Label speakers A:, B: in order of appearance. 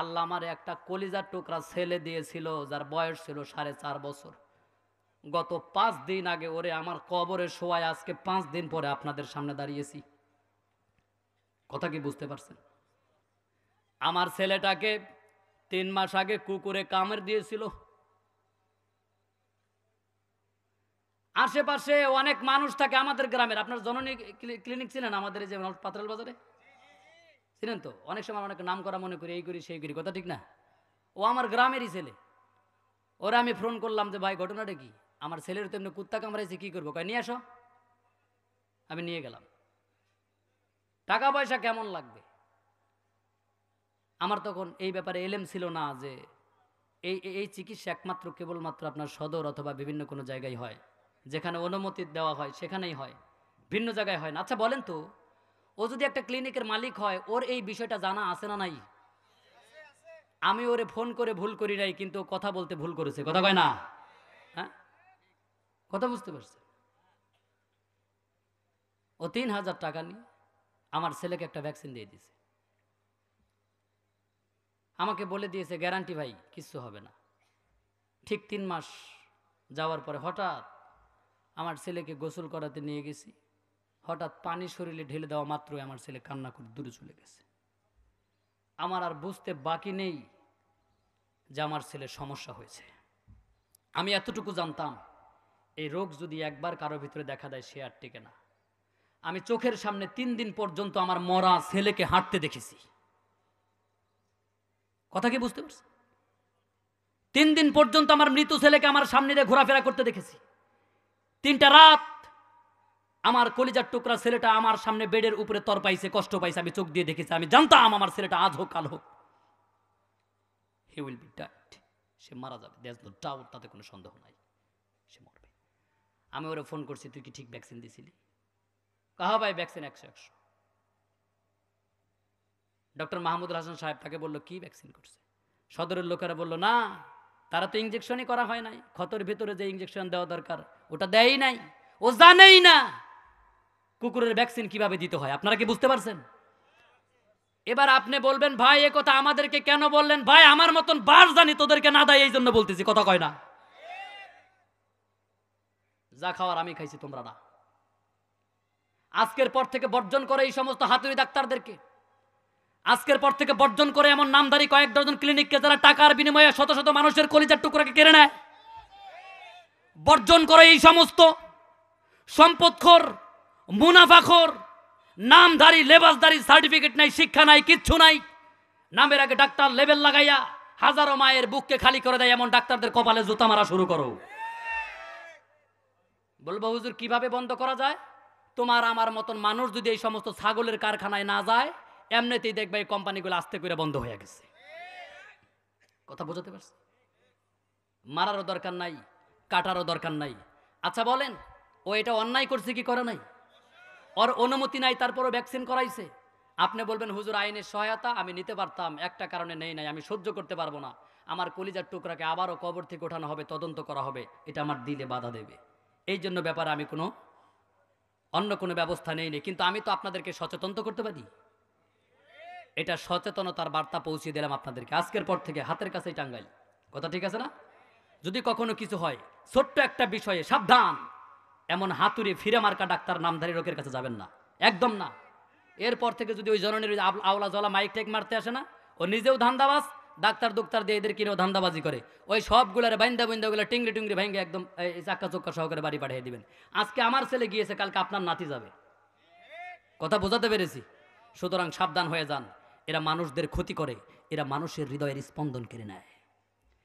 A: আল্লাহ আমার একটা কলিজার টুকরা ছেলে দিয়েছিল যার বয়স ছিল সাড়ে চার বছর গত পাঁচ দিন আগে ওরে আমার কবরে শোয়ায় আজকে পাঁচ দিন পরে আপনাদের সামনে দাঁড়িয়েছি কথা কি বুঝতে পারছেন আমার ছেলেটাকে তিন মাস আগে কুকুরে কামের দিয়েছিল আশেপাশে অনেক মানুষ থাকে আমাদের গ্রামের আপনার জননী ক্লিনিক ছিলেন আমাদের যে পাতাল বাজারে চিনেন তো অনেক সময় অনেক নাম করা মনে করি এই করি সেই করি কথা ঠিক না ও আমার গ্রামেরই ছেলে ওরা আমি ফোন করলাম যে ভাই ঘটনাটা কি আমার ছেলের তো এমনি কুত্তা কামড়াইছে কী করবো কয় নিয়ে আসো আমি নিয়ে গেলাম টাকা পয়সা কেমন লাগবে আমার তখন এই ব্যাপারে এলেম ছিল না যে এই এই চিকিৎসা একমাত্র কেবলমাত্র আপনার সদর অথবা বিভিন্ন কোনো জায়গায় হয় যেখানে অনুমতি দেওয়া হয় সেখানেই হয় ভিন্ন জায়গায় হয় না আচ্ছা বলেন তো ও যদি একটা ক্লিনিকের মালিক হয় ওর এই বিষয়টা জানা আছে না নাই আমি ওরে ফোন করে ভুল করি নাই কিন্তু কথা বলতে ভুল করেছে কথা কয় না হ্যাঁ কথা বুঝতে পারছে ও তিন হাজার টাকা নিয়ে আমার ছেলেকে একটা ভ্যাকসিন দিয়ে দিয়েছে আমাকে বলে দিয়েছে গ্যারান্টি ভাই কিছু হবে না ঠিক তিন মাস যাওয়ার পরে হঠাৎ আমার ছেলেকে গোসল করাতে নিয়ে গেছি হঠাৎ পানি শরীরে ঢেলে দেওয়া মাত্রই আমার ছেলে কান্না করে দূরে চলে গেছে আমার আর বুঝতে বাকি নেই যে আমার ছেলের সমস্যা হয়েছে আমি এতটুকু জানতাম এই রোগ যদি একবার কারো ভিতরে দেখা দেয় সে আর টেকে না আমি চোখের সামনে তিন দিন পর্যন্ত আমার মরা ছেলেকে হাঁটতে দেখেছি কথা কি বুঝতে পারছি তিন দিন পর্যন্ত আমার মৃত ছেলেকে আমার সামনে দিয়ে ঘোরাফেরা করতে দেখেছি তিনটা রাত আমার কলিজার টুকরা ছেলেটা আমার সামনে বেডের উপরে তর পাইছে কষ্ট পাইছে আমি চোখ দিয়ে দেখেছি আমি জানতাম আমার ছেলেটা আজ হোক কাল হোক হি উইল বি ডাইট সে মারা যাবে দ্যাজ নো ডাউট তাতে কোনো সন্দেহ নাই সে মরবে আমি ওরা ফোন করছি তুই কি ঠিক ভ্যাকসিন দিছিলি কাহা ভাই ভ্যাকসিন একশো একশো ডক্টর মাহমুদুল হাসান সাহেব তাকে বললো কি ভ্যাকসিন করছে সদরের লোকেরা বললো না তারা তো ইঞ্জেকশনই করা হয় নাই ক্ষতর ভেতরে যে ইঞ্জেকশন দেওয়া দরকার ওটা দেয়ই নাই ও জানেই না কুকুরের ভ্যাকসিন কিভাবে দিতে হয় আপনারা কি বুঝতে পারছেন এবার আপনি বলবেন ভাই এ কথা আমাদেরকে কেন বললেন ভাই আমার মতন বার জানি তোদেরকে না দেয় এই জন্য বলতেছি কথা কয় না যা খাওয়ার আমি খাইছি তোমরা না আজকের পর থেকে বর্জন করে এই সমস্ত হাতুড়ি ডাক্তারদেরকে আজকের পর থেকে বর্জন করে এমন নামধারী কয়েক ডজন ক্লিনিককে যারা টাকার বিনিময়ে শত শত মানুষের কলিজার টুকরাকে কেড়ে নেয় বর্জন করে এই সমস্ত সম্পদখর মুনাফাখর নামধারী দাঁড়ি সার্টিফিকেট নাই শিক্ষা নাই কিচ্ছু নাই নামের আগে ডাক্তার লেবেল লাগাইয়া হাজারো মায়ের বুককে খালি করে দেয় এমন ডাক্তারদের কপালে জুতা মারা শুরু করো বলবো হুজুর কিভাবে বন্ধ করা যায় তোমার আমার মতন মানুষ যদি এই সমস্ত ছাগলের কারখানায় না যায় এমনিতেই দেখবে এই কোম্পানিগুলো আস্তে করে বন্ধ হয়ে গেছে কথা বোঝাতে পারছি মারারও দরকার নাই কাটারও দরকার নাই আচ্ছা বলেন ও এটা অন্যায় করছে কি করে নাই ওর অনুমতি নাই তারপরও ভ্যাকসিন করাইছে আপনি বলবেন হুজুর আইনের সহায়তা আমি নিতে পারতাম একটা কারণে নেই নাই আমি সহ্য করতে পারবো না আমার কলিজার টুকরাকে আবারও কবর থেকে ওঠানো হবে তদন্ত করা হবে এটা আমার দিলে বাধা দেবে এই জন্য ব্যাপারে আমি কোনো অন্য কোনো ব্যবস্থা নেই নি কিন্তু আমি তো আপনাদেরকে সচেতন করতে পারি এটা সচেতনতার বার্তা পৌঁছে দিলাম আপনাদেরকে আজকের পর থেকে হাতের কাছেই টাঙ্গাই কথা ঠিক আছে না যদি কখনো কিছু হয় ছোট্ট একটা বিষয়ে সাবধান এমন হাতুড়ি ফিরে মার্কা ডাক্তার নামধারী লোকের কাছে যাবেন না একদম না এরপর থেকে যদি ওই জননীর আওলা জলা মাইক টেক মারতে আসে না ও নিজেও ধান্দাবাজ ডাক্তার ডুক্তার দিয়ে এদের কিনেও ধান্দাবাজি করে ওই সবগুলার বাইন্দা বাইন্দাগুলো টিংড়ি টিংড়ি ভেঙে একদম চাক্কা চোক্কা সহকারে বাড়ি পাঠিয়ে দিবেন আজকে আমার ছেলে গিয়েছে কালকে আপনার নাতি যাবে কথা বোঝাতে পেরেছি সুতরাং সাবধান হয়ে যান এরা মানুষদের ক্ষতি করে এরা মানুষের হৃদয়ের স্পন্দন কেড়ে নেয়